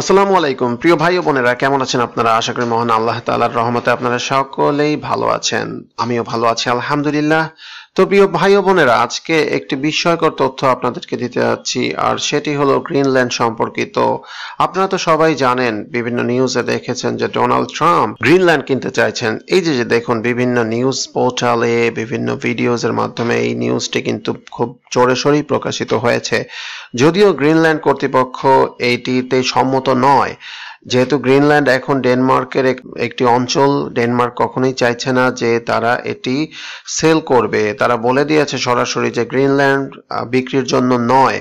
আসসালামু আলাইকুম প্রিয় ভাই ও বোনেরা কেমন আছেন আপনারা আশা করি মহান আল্লাহ তাআলার রহমতে আপনারা সকলেই ভালো আছেন আমিও ভালো আছি আলহামদুলিল্লাহ তো প্রিয় ভাই ও বোনেরা আজকে একটি বিস্ময়কর তথ্য আপনাদেরকে দিতে যাচ্ছি আর সেটি হলো গ্রিনল্যান্ড সম্পর্কিত আপনারা তো সবাই জানেন বিভিন্ন নিউজে দেখেছেন যে ডোনাল্ড ট্রাম্প গ্রিনল্যান্ড কিনতে চাইছেন এই যে যে দেখুন বিভিন্ন নিউজ পোর্টালে বিভিন্ন ভিডিওজের মাধ্যমে এই নিউজটি কিন্তু খুব জোরেশোরেই প্রকাশিত হয়েছে যদিও গ্রিনল্যান্ড কর্তৃপক্ষ এইটিতে সম্মত নয় যেহেতু গ্রিনল্যান্ড এখন ডেনমার্কের একটি অঞ্চল ডেনমার্ক কখনোই চাইছে না যে তারা এটি সেল করবে তারা বলে দিয়েছে সরাসরি যে গ্রিনল্যান্ড বিক্রির জন্য নয়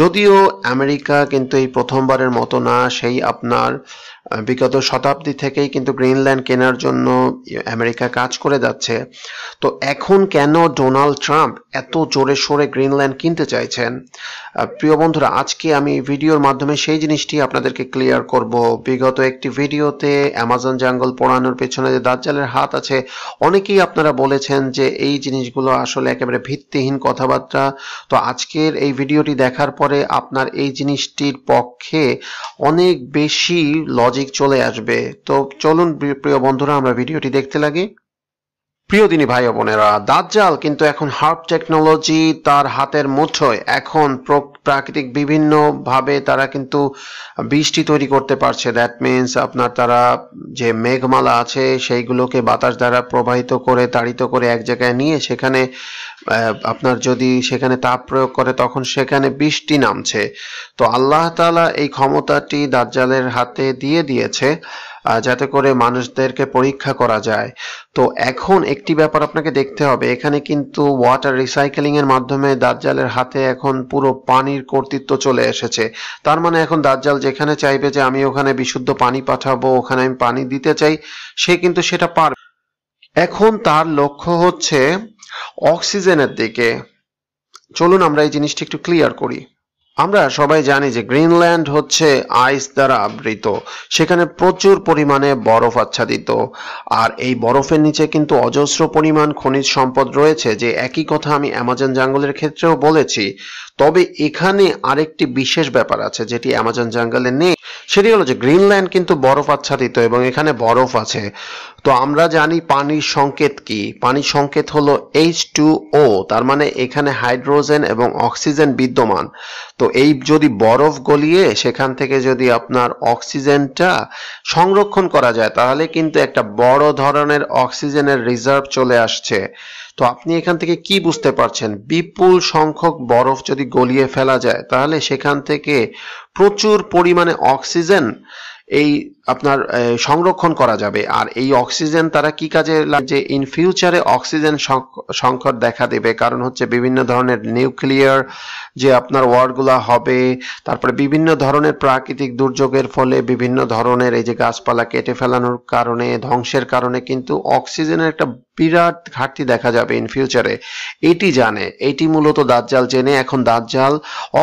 যদিও আমেরিকা কিন্তু এই প্রথমবারের মতো না সেই আপনার বিগত শতাব্দী থেকেই কিন্তু গ্রিনল্যান্ড কেনার জন্য আমেরিকা কাজ করে যাচ্ছে তো এখন কেন ডোনাল্ড ট্রাম্প এত জোরে সোরে গ্রিনল্যান্ড কিনতে চাইছেন প্রিয় বন্ধুরা আজকে আমি ভিডিওর মাধ্যমে সেই জিনিসটি আপনাদেরকে ক্লিয়ার করব বিগত একটি ভিডিওতে অ্যামাজন জাঙ্গল পোড়ানোর পেছনে যে দাজ্জালের হাত আছে অনেকেই আপনারা বলেছেন যে এই জিনিসগুলো আসলে একেবারে ভিত্তিহীন কথাবার্তা তো আজকের এই ভিডিওটি দেখার পরে আপনার এই জিনিসটির পক্ষে অনেক বেশি লজ লজিক চলে আসবে তো চলুন প্রিয় বন্ধুরা আমরা ভিডিওটি দেখতে লাগি প্রিয় দিনী ভাই বোনেরা দাজ্জাল কিন্তু এখন হার্প টেকনোলজি তার হাতের মুঠোয় এখন প্রাকৃতিক বিভিন্নভাবে তারা কিন্তু বৃষ্টি তৈরি করতে পারছে দ্যাট মিন্স আপনার তারা যে মেঘমালা আছে সেইগুলোকে বাতাস দ্বারা প্রবাহিত করে তাড়িত করে এক জায়গায় নিয়ে সেখানে আপনার যদি সেখানে তাপ প্রয়োগ করে তখন সেখানে বৃষ্টি নামছে তো আল্লাহ তালা এই ক্ষমতাটি দাজ্জালের হাতে দিয়ে দিয়েছে যাতে করে মানুষদেরকে পরীক্ষা করা যায় তো এখন একটি ব্যাপার আপনাকে দেখতে হবে এখানে কিন্তু ওয়াটার রিসাইকেলিং এর মাধ্যমে দাজ্জালের হাতে এখন পুরো পানির কর্তৃত্ব চলে এসেছে তার মানে এখন দাজ্জাল যেখানে চাইবে যে আমি ওখানে বিশুদ্ধ পানি পাঠাবো ওখানে আমি পানি দিতে চাই সে কিন্তু সেটা পারবে এখন তার লক্ষ্য হচ্ছে অক্সিজেনের দিকে চলুন আমরা এই জিনিসটি একটু ক্লিয়ার করি আমরা সবাই জানি যে গ্রিনল্যান্ড হচ্ছে আইস দ্বারা আবৃত সেখানে প্রচুর পরিমাণে বরফ আচ্ছাদিত আর এই বরফের নিচে কিন্তু অজস্র পরিমাণ খনিজ সম্পদ রয়েছে যে একই কথা আমি অ্যামাজন জঙ্গলের ক্ষেত্রেও বলেছি তবে এখানে আরেকটি বিশেষ ব্যাপার আছে যেটি অ্যামাজন জঙ্গলে নেই সেটি হলো যে গ্রিনল্যান্ড কিন্তু বরফ আচ্ছাদিত এবং এখানে বরফ আছে তো আমরা জানি পানির সংকেত কি পানির সংকেত হলো এইচ টু ও তার মানে এখানে হাইড্রোজেন এবং অক্সিজেন বিদ্যমান তো এই যদি বরফ গলিয়ে সেখান থেকে যদি আপনার অক্সিজেনটা সংরক্ষণ করা যায় তাহলে কিন্তু একটা বড় ধরনের অক্সিজেনের রিজার্ভ চলে আসছে তো আপনি এখান থেকে কি বুঝতে পারছেন বিপুল সংখ্যক বরফ যদি গলিয়ে ফেলা যায় তাহলে সেখান থেকে প্রচুর পরিমাণে অক্সিজেন এই আপনার সংরক্ষণ করা যাবে আর এই অক্সিজেন তারা কি কাজে লাগছে ইন ফিউচারে অক্সিজেন সংকট দেখা দেবে কারণ হচ্ছে বিভিন্ন ধরনের নিউক্লিয়ার যে আপনার ওয়ার্ডগুলো হবে তারপরে বিভিন্ন ধরনের প্রাকৃতিক দুর্যোগের ফলে বিভিন্ন ধরনের এই যে গাছপালা কেটে ফেলানোর কারণে ধ্বংসের কারণে কিন্তু অক্সিজেনের একটা বিরাট ঘাটতি দেখা যাবে ইন ফিউচারে এটি জানে এটি মূলত দাজ্জাল জেনে এখন দাজ্জাল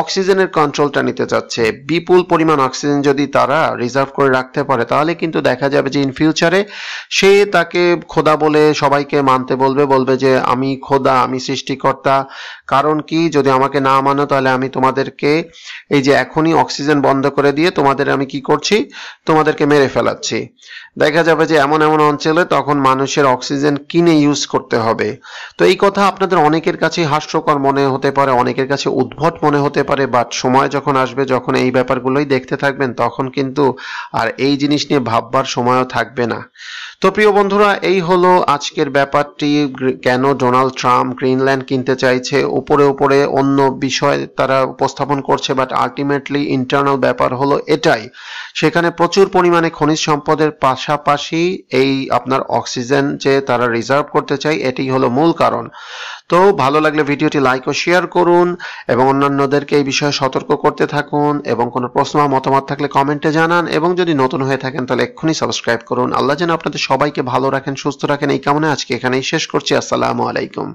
অক্সিজেনের কন্ট্রোলটা নিতে চাচ্ছে বিপুল পরিমাণ অক্সিজেন যদি তারা রিজার্ভ করে রাখতে পারে তাহলে কিন্তু দেখা যাবে যে ইন ফিউচারে সে তাকে খোদা বলে সবাইকে মানতে বলবে বলবে যে আমি খোদা আমি সৃষ্টিকর্তা কারণ কি যদি আমাকে না মানো তাহলে আমি তোমাদেরকে এই যে এখনই অক্সিজেন বন্ধ করে দিয়ে তোমাদের আমি কি করছি তোমাদেরকে মেরে ফেলাচ্ছি দেখা যাবে যে এমন এমন অঞ্চলে তখন মানুষের অক্সিজেন কিনে মিনে ইউজ করতে হবে তো এই কথা আপনাদের অনেকের কাছে হাস্যকর মনে হতে পারে অনেকের কাছে উদ্ভট মনে হতে পারে বাট সময় যখন আসবে যখন এই ব্যাপারগুলোই দেখতে থাকবেন তখন কিন্তু আর এই জিনিস নিয়ে ভাববার সময়ও থাকবে না তো প্রিয় বন্ধুরা এই হলো আজকের ব্যাপারটি কেন ডোনাল্ড ট্রাম্প গ্রিনল্যান্ড কিনতে চাইছে উপরে উপরে অন্য বিষয় তারা উপস্থাপন করছে বাট আলটিমেটলি ইন্টারনাল ব্যাপার হলো এটাই সেখানে প্রচুর পরিমাণে খনিজ সম্পদের পাশাপাশি এই আপনার অক্সিজেন যে তারা রিজার্ভ ডিজার্ভ করতে চাই এটি হলো মূল কারণ তো ভালো লাগলে ভিডিওটি লাইক ও শেয়ার করুন এবং অন্যান্যদেরকে এই বিষয়ে সতর্ক করতে থাকুন এবং কোনো প্রশ্ন বা মতামত থাকলে কমেন্টে জানান এবং যদি নতুন হয়ে থাকেন তাহলে এক্ষুনি সাবস্ক্রাইব করুন আল্লাহ যেন আপনাদের সবাইকে ভালো রাখেন সুস্থ রাখেন এই কামনে আজকে এখানেই শেষ করছি আসসালামু আলাইকুম